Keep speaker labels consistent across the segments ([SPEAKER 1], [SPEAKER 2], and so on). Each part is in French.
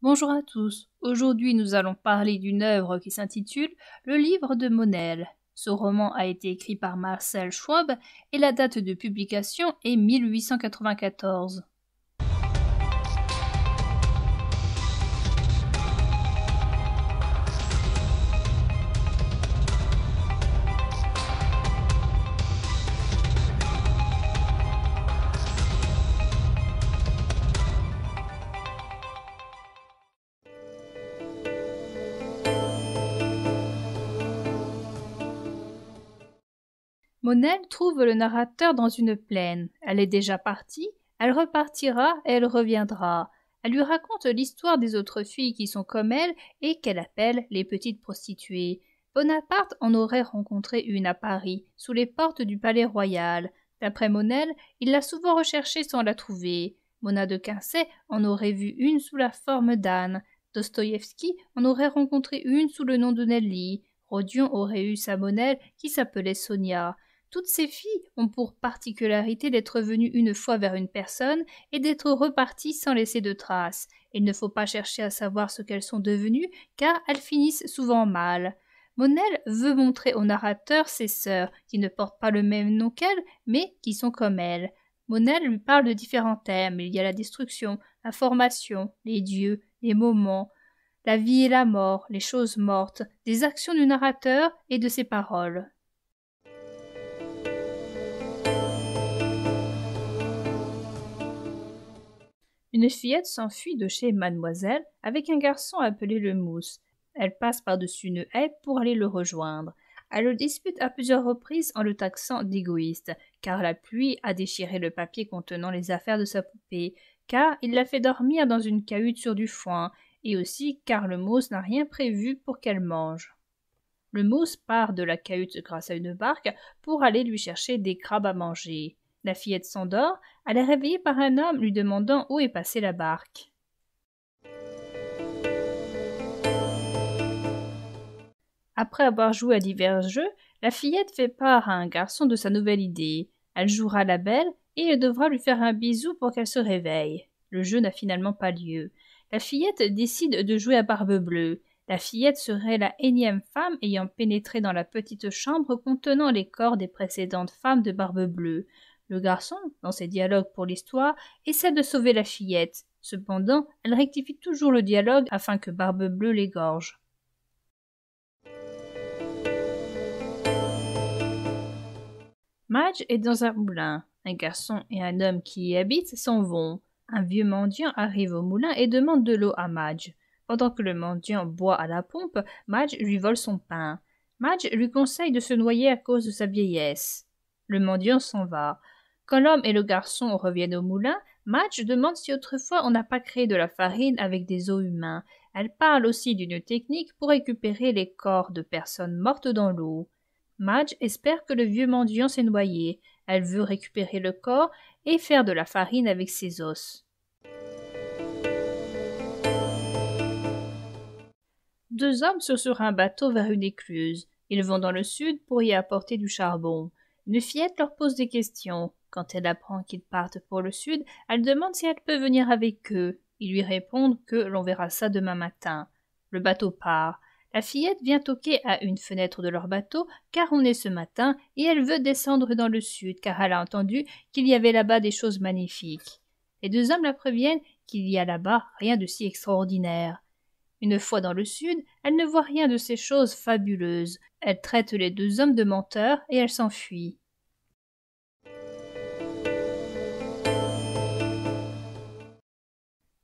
[SPEAKER 1] Bonjour à tous. Aujourd'hui, nous allons parler d'une œuvre qui s'intitule Le livre de Monel. Ce roman a été écrit par Marcel Schwab et la date de publication est 1894. Monel trouve le narrateur dans une plaine. Elle est déjà partie, elle repartira et elle reviendra. Elle lui raconte l'histoire des autres filles qui sont comme elle et qu'elle appelle les petites prostituées. Bonaparte en aurait rencontré une à Paris, sous les portes du palais royal. D'après Monel, il l'a souvent recherchée sans la trouver. Mona de Quincey en aurait vu une sous la forme d'Anne. Dostoïevski en aurait rencontré une sous le nom de Nelly. Rodion aurait eu sa Monel qui s'appelait Sonia. Toutes ces filles ont pour particularité d'être venues une fois vers une personne et d'être reparties sans laisser de traces. Il ne faut pas chercher à savoir ce qu'elles sont devenues, car elles finissent souvent mal. Monel veut montrer au narrateur ses sœurs, qui ne portent pas le même nom qu'elle, mais qui sont comme elle. Monel lui parle de différents thèmes. Il y a la destruction, la formation, les dieux, les moments, la vie et la mort, les choses mortes, des actions du narrateur et de ses paroles. Une fillette s'enfuit de chez mademoiselle avec un garçon appelé le mousse. Elle passe par-dessus une haie pour aller le rejoindre. Elle le dispute à plusieurs reprises en le taxant d'égoïste, car la pluie a déchiré le papier contenant les affaires de sa poupée, car il l'a fait dormir dans une cahute sur du foin, et aussi car le mousse n'a rien prévu pour qu'elle mange. Le mousse part de la cahute grâce à une barque pour aller lui chercher des crabes à manger. La fillette s'endort, elle est réveillée par un homme lui demandant où est passée la barque. Après avoir joué à divers jeux, la fillette fait part à un garçon de sa nouvelle idée. Elle jouera la belle et il devra lui faire un bisou pour qu'elle se réveille. Le jeu n'a finalement pas lieu. La fillette décide de jouer à Barbe Bleue. La fillette serait la énième femme ayant pénétré dans la petite chambre contenant les corps des précédentes femmes de Barbe Bleue. Le garçon, dans ses dialogues pour l'histoire, essaie de sauver la fillette. Cependant, elle rectifie toujours le dialogue afin que Barbe Bleue l'égorge. Madge est dans un moulin. Un garçon et un homme qui y habitent s'en vont. Un vieux mendiant arrive au moulin et demande de l'eau à Madge. Pendant que le mendiant boit à la pompe, Madge lui vole son pain. Madge lui conseille de se noyer à cause de sa vieillesse. Le mendiant s'en va. Quand l'homme et le garçon reviennent au moulin, Madge demande si autrefois on n'a pas créé de la farine avec des os humains. Elle parle aussi d'une technique pour récupérer les corps de personnes mortes dans l'eau. Madge espère que le vieux mendiant s'est noyé. Elle veut récupérer le corps et faire de la farine avec ses os. Deux hommes sont sur un bateau vers une écluse. Ils vont dans le sud pour y apporter du charbon. Une fillette leur pose des questions. Quand elle apprend qu'ils partent pour le sud, elle demande si elle peut venir avec eux. Ils lui répondent que l'on verra ça demain matin. Le bateau part. La fillette vient toquer à une fenêtre de leur bateau, car on est ce matin, et elle veut descendre dans le sud, car elle a entendu qu'il y avait là-bas des choses magnifiques. Les deux hommes la préviennent qu'il y a là-bas rien de si extraordinaire. Une fois dans le sud, elle ne voit rien de ces choses fabuleuses. Elle traite les deux hommes de menteurs et elle s'enfuit.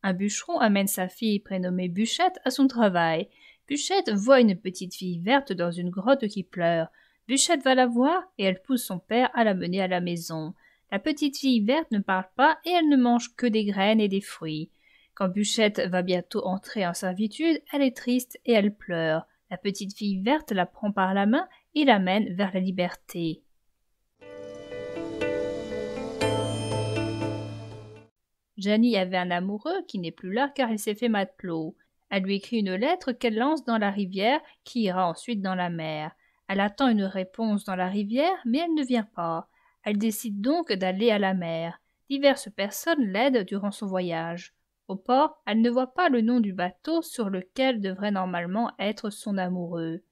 [SPEAKER 1] Un bûcheron amène sa fille prénommée Bûchette à son travail. Bûchette voit une petite fille verte dans une grotte qui pleure. Bûchette va la voir et elle pousse son père à la mener à la maison. La petite fille verte ne parle pas et elle ne mange que des graines et des fruits. Quand Bûchette va bientôt entrer en servitude, elle est triste et elle pleure. La petite fille verte la prend par la main et l'amène vers la liberté. Janie avait un amoureux qui n'est plus là car il s'est fait matelot. Elle lui écrit une lettre qu'elle lance dans la rivière qui ira ensuite dans la mer. Elle attend une réponse dans la rivière mais elle ne vient pas. Elle décide donc d'aller à la mer. Diverses personnes l'aident durant son voyage. Au port, elle ne voit pas le nom du bateau sur lequel devrait normalement être son amoureux.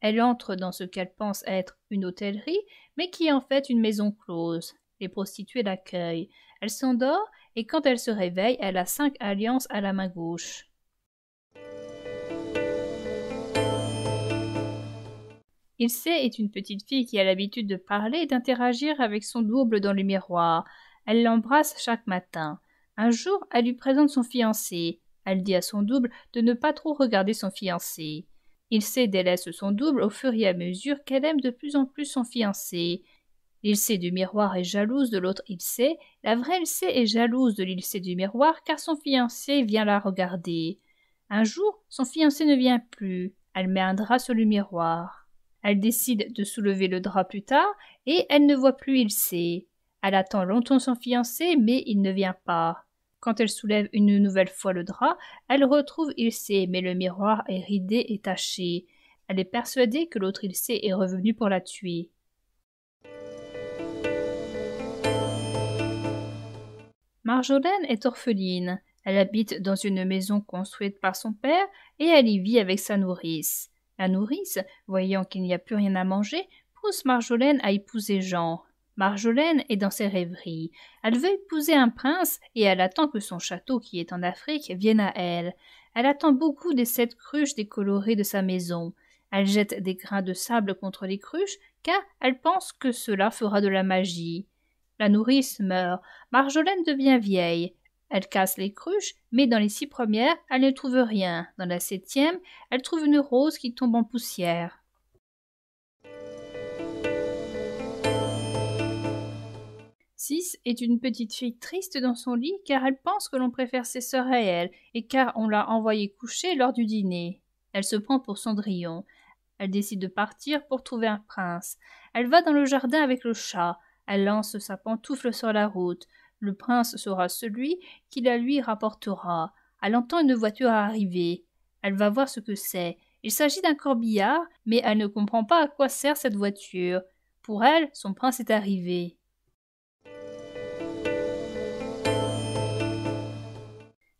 [SPEAKER 1] Elle entre dans ce qu'elle pense être une hôtellerie, mais qui est en fait une maison close. Les prostituées l'accueillent. Elle s'endort et quand elle se réveille, elle a cinq alliances à la main gauche. Ilse est une petite fille qui a l'habitude de parler et d'interagir avec son double dans le miroir. Elle l'embrasse chaque matin. Un jour, elle lui présente son fiancé. Elle dit à son double de ne pas trop regarder son fiancé. Ilse délaisse son double au fur et à mesure qu'elle aime de plus en plus son fiancé sait du miroir est jalouse de l'autre ilse, la vraie ilse est jalouse de l'ilse du miroir car son fiancé vient la regarder. Un jour, son fiancé ne vient plus, elle met un drap sur le miroir. Elle décide de soulever le drap plus tard et elle ne voit plus ilse. Elle attend longtemps son fiancé mais il ne vient pas. Quand elle soulève une nouvelle fois le drap, elle retrouve ilse mais le miroir est ridé et taché. Elle est persuadée que l'autre ilse est revenu pour la tuer. Marjolaine est orpheline. Elle habite dans une maison construite par son père et elle y vit avec sa nourrice. La nourrice, voyant qu'il n'y a plus rien à manger, pousse Marjolaine à épouser Jean. Marjolaine est dans ses rêveries. Elle veut épouser un prince et elle attend que son château qui est en Afrique vienne à elle. Elle attend beaucoup des sept cruches décolorées de sa maison. Elle jette des grains de sable contre les cruches car elle pense que cela fera de la magie. La nourrice meurt. Marjolaine devient vieille. Elle casse les cruches, mais dans les six premières, elle ne trouve rien. Dans la septième, elle trouve une rose qui tombe en poussière. Six est une petite fille triste dans son lit car elle pense que l'on préfère ses sœurs à elle et car on l'a envoyée coucher lors du dîner. Elle se prend pour Cendrillon. Elle décide de partir pour trouver un prince. Elle va dans le jardin avec le chat. Elle lance sa pantoufle sur la route. Le prince sera celui qui la lui rapportera. Elle entend une voiture arriver. Elle va voir ce que c'est. Il s'agit d'un corbillard, mais elle ne comprend pas à quoi sert cette voiture. Pour elle, son prince est arrivé.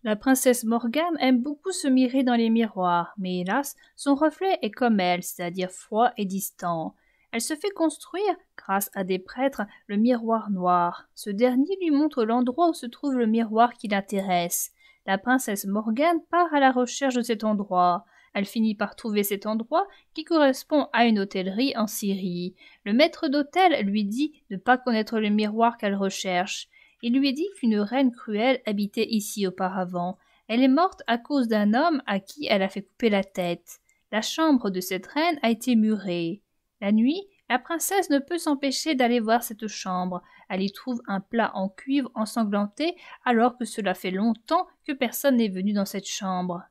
[SPEAKER 1] La princesse Morgane aime beaucoup se mirer dans les miroirs, mais hélas, son reflet est comme elle, c'est-à-dire froid et distant. Elle se fait construire, grâce à des prêtres, le miroir noir. Ce dernier lui montre l'endroit où se trouve le miroir qui l'intéresse. La princesse Morgane part à la recherche de cet endroit. Elle finit par trouver cet endroit qui correspond à une hôtellerie en Syrie. Le maître d'hôtel lui dit de ne pas connaître le miroir qu'elle recherche. Il lui dit qu'une reine cruelle habitait ici auparavant. Elle est morte à cause d'un homme à qui elle a fait couper la tête. La chambre de cette reine a été murée. La nuit, la princesse ne peut s'empêcher d'aller voir cette chambre. Elle y trouve un plat en cuivre ensanglanté, alors que cela fait longtemps que personne n'est venu dans cette chambre.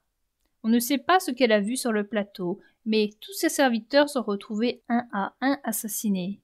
[SPEAKER 1] On ne sait pas ce qu'elle a vu sur le plateau, mais tous ses serviteurs sont retrouvés un à un assassinés.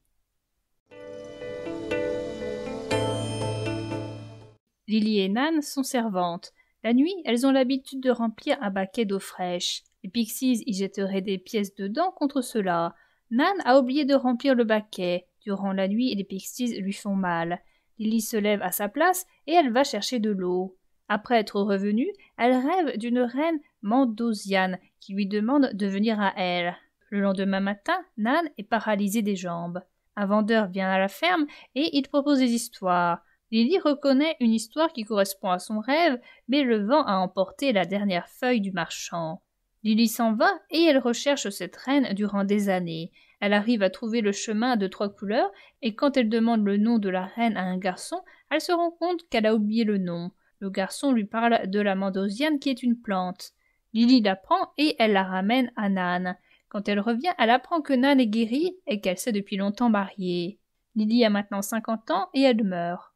[SPEAKER 1] Lily et Nan sont servantes. La nuit, elles ont l'habitude de remplir un baquet d'eau fraîche. Les pixies y jetteraient des pièces dedans contre cela. Nan a oublié de remplir le baquet. Durant la nuit, les pixies lui font mal. Lily se lève à sa place et elle va chercher de l'eau. Après être revenue, elle rêve d'une reine mandosiane qui lui demande de venir à elle. Le lendemain matin, Nan est paralysée des jambes. Un vendeur vient à la ferme et il propose des histoires. Lily reconnaît une histoire qui correspond à son rêve, mais le vent a emporté la dernière feuille du marchand. Lily s'en va et elle recherche cette reine durant des années. Elle arrive à trouver le chemin de trois couleurs et quand elle demande le nom de la reine à un garçon, elle se rend compte qu'elle a oublié le nom. Le garçon lui parle de la mandosiane qui est une plante. Lily l'apprend et elle la ramène à Nan. Quand elle revient, elle apprend que Nan est guérie et qu'elle s'est depuis longtemps mariée. Lily a maintenant 50 ans et elle meurt.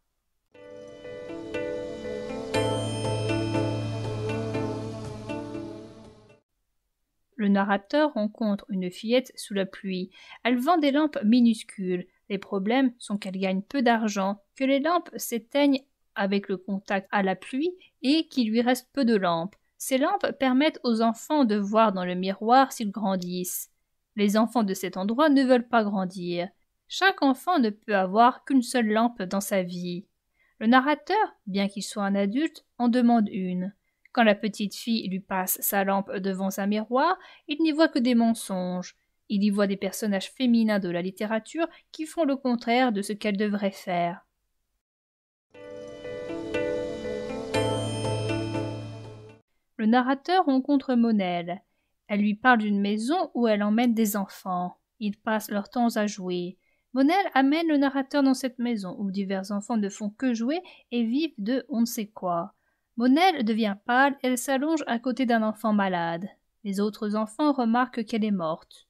[SPEAKER 1] Le narrateur rencontre une fillette sous la pluie. Elle vend des lampes minuscules. Les problèmes sont qu'elle gagne peu d'argent, que les lampes s'éteignent avec le contact à la pluie et qu'il lui reste peu de lampes. Ces lampes permettent aux enfants de voir dans le miroir s'ils grandissent. Les enfants de cet endroit ne veulent pas grandir. Chaque enfant ne peut avoir qu'une seule lampe dans sa vie. Le narrateur, bien qu'il soit un adulte, en demande une. Quand la petite fille lui passe sa lampe devant un miroir, il n'y voit que des mensonges. Il y voit des personnages féminins de la littérature qui font le contraire de ce qu'elle devrait faire. Le narrateur rencontre Monelle. Elle lui parle d'une maison où elle emmène des enfants. Ils passent leur temps à jouer. Monelle amène le narrateur dans cette maison où divers enfants ne font que jouer et vivent de on ne sait quoi. Monel devient pâle, elle s'allonge à côté d'un enfant malade. Les autres enfants remarquent qu'elle est morte.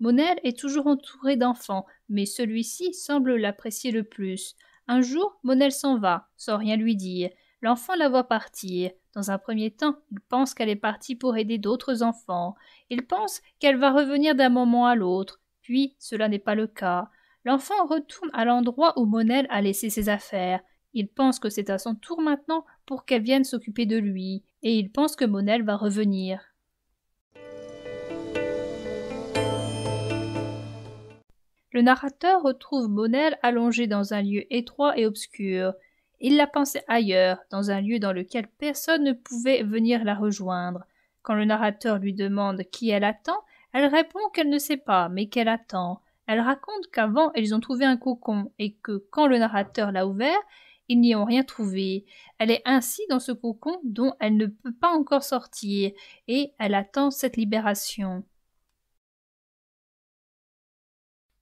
[SPEAKER 1] Monel est toujours entourée d'enfants, mais celui-ci semble l'apprécier le plus. Un jour, Monel s'en va, sans rien lui dire. L'enfant la voit partir. Dans un premier temps, il pense qu'elle est partie pour aider d'autres enfants. Il pense qu'elle va revenir d'un moment à l'autre. Puis, cela n'est pas le cas. L'enfant retourne à l'endroit où Monel a laissé ses affaires. Il pense que c'est à son tour maintenant pour qu'elle vienne s'occuper de lui, et il pense que Monel va revenir. Le narrateur retrouve Monel allongée dans un lieu étroit et obscur. Il la pensait ailleurs, dans un lieu dans lequel personne ne pouvait venir la rejoindre. Quand le narrateur lui demande qui elle attend, elle répond qu'elle ne sait pas, mais qu'elle attend. Elle raconte qu'avant, elles ont trouvé un cocon et que quand le narrateur l'a ouvert, ils n'y ont rien trouvé. Elle est ainsi dans ce cocon dont elle ne peut pas encore sortir et elle attend cette libération.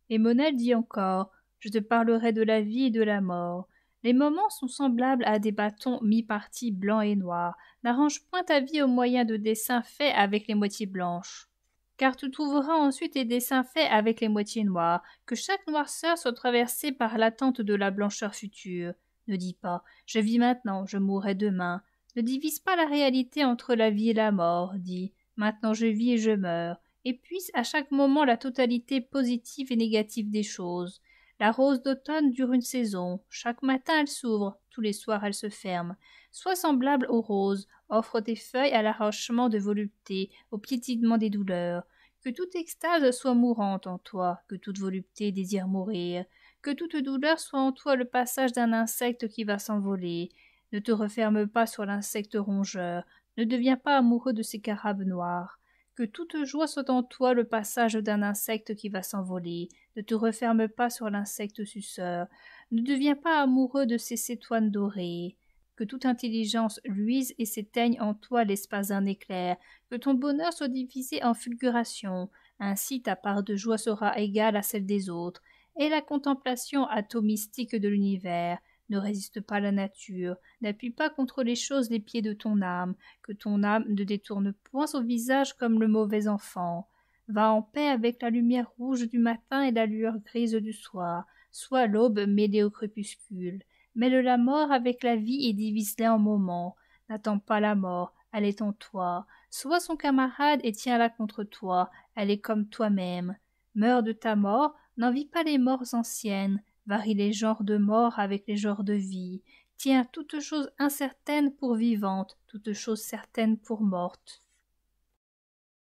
[SPEAKER 1] Et Monel dit encore Je te parlerai de la vie et de la mort. Les moments sont semblables à des bâtons mi-partis blancs et noirs. N'arrange point ta vie au moyen de dessins faits avec les moitiés blanches car tu trouveras ensuite les dessins faits avec les moitiés noires, que chaque noirceur soit traversée par l'attente de la blancheur future. Ne dis pas je vis maintenant, je mourrai demain. Ne divise pas la réalité entre la vie et la mort, dis maintenant je vis et je meurs, et puis à chaque moment la totalité positive et négative des choses. La rose d'automne dure une saison. Chaque matin elle s'ouvre, tous les soirs elle se ferme. Sois semblable aux roses, offre tes feuilles à l'arrachement de volupté, au piétinement des douleurs. Que toute extase soit mourante en toi, que toute volupté désire mourir, que toute douleur soit en toi le passage d'un insecte qui va s'envoler. Ne te referme pas sur l'insecte rongeur, ne deviens pas amoureux de ses carabes noires. Que toute joie soit en toi le passage d'un insecte qui va s'envoler, ne te referme pas sur l'insecte suceur. Ne deviens pas amoureux de ces cétoines dorées. Que toute intelligence luise et s'éteigne en toi l'espace d'un éclair. Que ton bonheur soit divisé en fulgurations. Ainsi ta part de joie sera égale à celle des autres. Et la contemplation atomistique de l'univers. Ne résiste pas à la nature, n'appuie pas contre les choses les pieds de ton âme, que ton âme ne détourne point son visage comme le mauvais enfant va en paix avec la lumière rouge du matin et la lueur grise du soir, soit l'aube mêlée au crépuscule. Mêle la mort avec la vie et divise-les en moments. N'attends pas la mort, elle est en toi. Sois son camarade et tiens-la contre toi, elle est comme toi-même. Meurs de ta mort, n'envie pas les morts anciennes, varie les genres de mort avec les genres de vie. Tiens toute chose incertaine pour vivante, toute chose certaine pour morte.